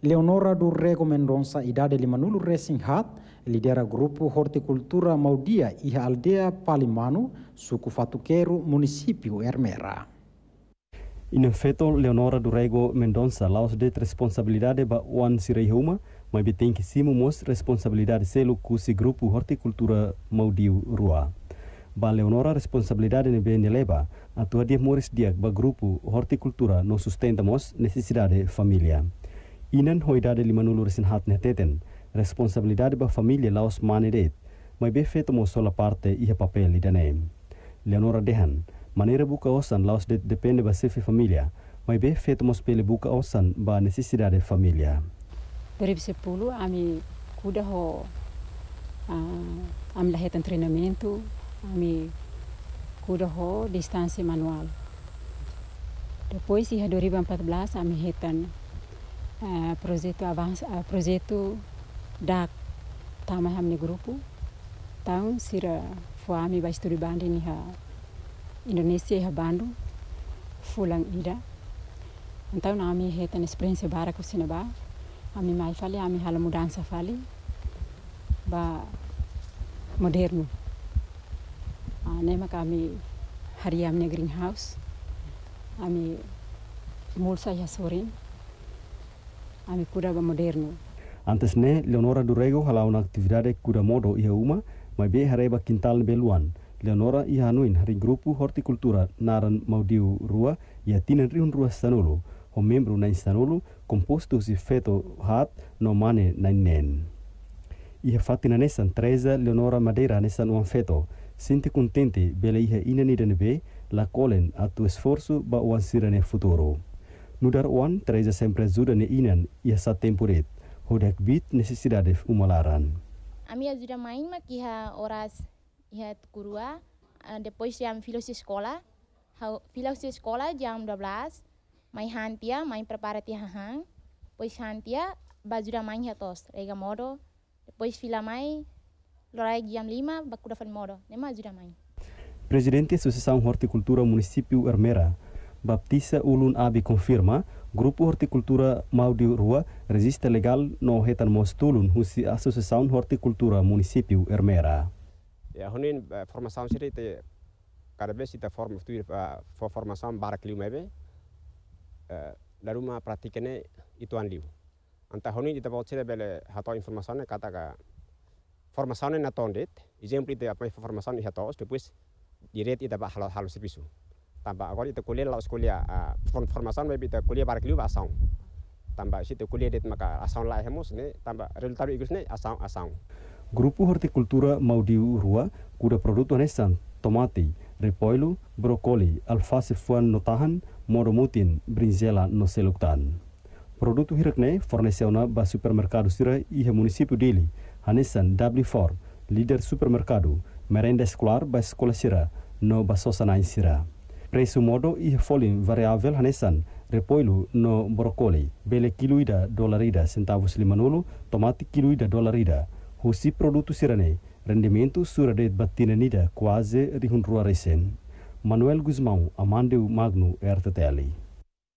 Leonora Rego Mendonça e Dade Limanulu Resinghat, lidera grupo Horticultura Maudia e Aldeia Palimano, Suco Fatuqueiro, município Hermera. In efeito, Leonora Rego Mendonça laos de responsabilidade ba Juan Sirehuma, mas tem que se mos responsabilidade selo cusi grupo Horticultura Maudio Rua. Ba Leonora responsabilidade ne bem leva, atua dia moris dia ba grupo Horticultura não sustentamos necessidade família. Inan hoidade nulur sin hat teten, responsabilidade ba familia laos maneret, mai be feito mo sola parte iha papel idane. Leonora Dehan, manera buka osan laos det depende ba sefi familia, mai be feito mo spele buka osan ba necessidade família. 2010 ami kuda ho uh, ami lahetan treinamento, ami kuda ho distansi manual. Depois ia 2014 ami hetan uh, eh, projeto avança, uh, eh, projeto da tama hamne grupo tão sira fuami ba studi bandi ni ha Indonesia ha bandu fulang ida então na ami he ten experiência bara ko sina ba ami mai fale ami hala mudança fali ba moderno uh, ah, nema kami hari amne greenhouse ami mulsa ya sorin a mi curaba moderno. Antes ne, Leonora Durego hala una actividad de cura modo y uma, mai be hareba quintal beluan. Leonora y Hanuin hari grupu horticultura naran maudiu rua y atinen riun rua stanulu, O membro na sanulu composto si feto hat no mane na nen. E fatina nesan treza Leonora Madeira nesan un feto. sinti contente bela iha inanidane be la colen a tu ba o ansirane futuro uan Teresa sempre zuda ne inan ia sa tempurit hodak bit necessidade umalaran. Ami ya zuda main que iha oras ia kurua, eh, depois jam sekolah. Hau filos sekolah jam 12, Mai hantia, mai preparati hahang. pois hantia bajura main ia tos, rega modo, depois fila mai, lorai jam 5, bakuda fan modo, nema ajuda main. Presidente Associação Horticultura Município Armera, Baptista Ulun Abi confirma Grupo Horticultura di Rua resiste legal no hetan mostulun husi asosiasi Horticultura munisipiu Ermera. Ya honin eh, formação siri te kada vez kita form tu eh, formação barak liu mebe lalu eh, ma pratikene ituan liu. Anta honin kita bawa siri bele hatau informação kata ka formação na tondit, exemplo te apa informação ni hatau depois direct ita ba halus halus servisu tamba agora te kulia lau skulia ah, formasan baby te kulia barak liu asang tamba si te kulia dit maka asang lai hemus ne tamba resultado igus ne asang asang grupu Grupo mau diu Rua kuda produk nessan tomati repoilu brokoli alface fuan notahan, moromutin, brinzela no seluctan. hirak ne fornesiona ba supermercado sira e munisipu dili anesan W4, leader supermercado, merenda sekolah ba sekolah sira, no basosana sosanai sira. Preço modo i folin variável hanesan repoilu no brokoli bele kiluida dolarida centavos limanulu, tomate kiluida dolarida husi produto sirane rendimento surade batinanida quase rihun ruaresen Manuel Guzmão Amandeu Magno RTTL